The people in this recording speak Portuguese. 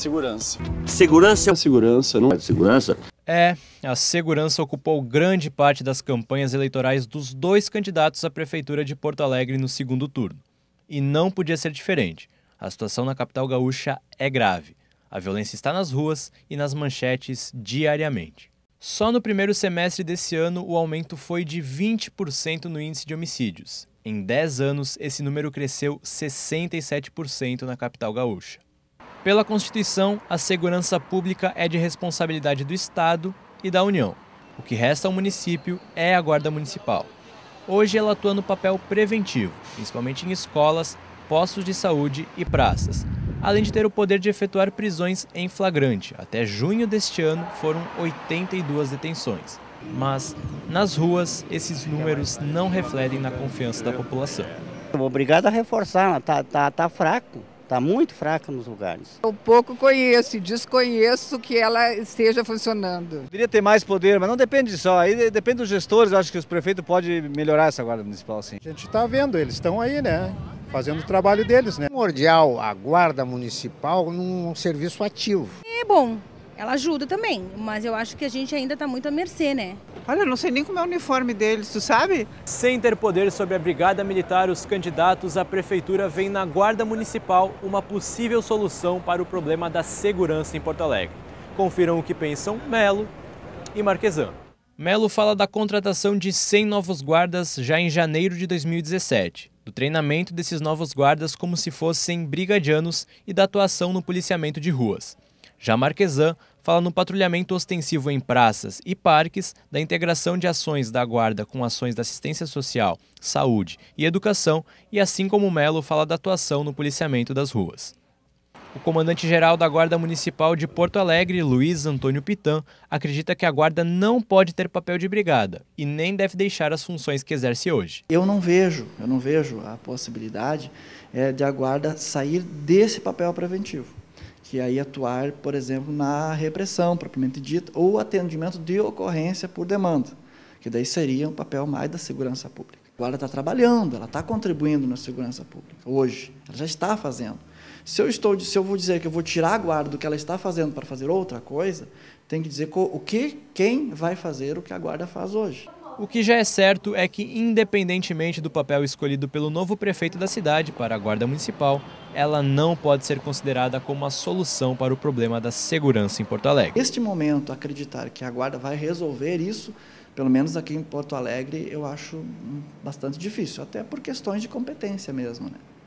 Segurança. Segurança. É segurança, não é de segurança? É, a segurança ocupou grande parte das campanhas eleitorais dos dois candidatos à Prefeitura de Porto Alegre no segundo turno. E não podia ser diferente. A situação na capital gaúcha é grave. A violência está nas ruas e nas manchetes diariamente. Só no primeiro semestre desse ano, o aumento foi de 20% no índice de homicídios. Em 10 anos, esse número cresceu 67% na capital gaúcha. Pela Constituição, a segurança pública é de responsabilidade do Estado e da União. O que resta ao município é a Guarda Municipal. Hoje ela atua no papel preventivo, principalmente em escolas, postos de saúde e praças, além de ter o poder de efetuar prisões em flagrante. Até junho deste ano foram 82 detenções. Mas nas ruas, esses números não refletem na confiança da população. Obrigado a reforçar, está tá, tá fraco. Está muito fraca nos lugares. Eu pouco conheço e desconheço que ela esteja funcionando. Deveria ter mais poder, mas não depende só. Aí depende dos gestores. acho que os prefeitos podem melhorar essa guarda municipal, sim. A gente está vendo, eles estão aí, né? Fazendo o trabalho deles, né? Primordial a guarda municipal num serviço ativo. É bom, ela ajuda também, mas eu acho que a gente ainda está muito à mercê, né? Olha, não sei nem como é o uniforme deles, tu sabe? Sem ter poder sobre a Brigada Militar, os candidatos à Prefeitura veem na Guarda Municipal uma possível solução para o problema da segurança em Porto Alegre. Confiram o que pensam Melo e Marquesan. Melo fala da contratação de 100 novos guardas já em janeiro de 2017 do treinamento desses novos guardas como se fossem brigadianos e da atuação no policiamento de ruas. Já Marquesan fala no patrulhamento ostensivo em praças e parques, da integração de ações da Guarda com ações da assistência social, saúde e educação, e assim como o Melo fala da atuação no policiamento das ruas. O comandante-geral da Guarda Municipal de Porto Alegre, Luiz Antônio Pitã, acredita que a Guarda não pode ter papel de brigada e nem deve deixar as funções que exerce hoje. Eu não vejo, eu não vejo a possibilidade é, de a Guarda sair desse papel preventivo que aí atuar, por exemplo, na repressão propriamente dita ou atendimento de ocorrência por demanda, que daí seria um papel mais da segurança pública. A guarda está trabalhando, ela está contribuindo na segurança pública hoje, ela já está fazendo. Se eu estou, se eu vou dizer que eu vou tirar a guarda do que ela está fazendo para fazer outra coisa, tem que dizer o que, quem vai fazer o que a guarda faz hoje. O que já é certo é que, independentemente do papel escolhido pelo novo prefeito da cidade para a Guarda Municipal, ela não pode ser considerada como a solução para o problema da segurança em Porto Alegre. Neste momento, acreditar que a Guarda vai resolver isso, pelo menos aqui em Porto Alegre, eu acho hum, bastante difícil, até por questões de competência mesmo. Né?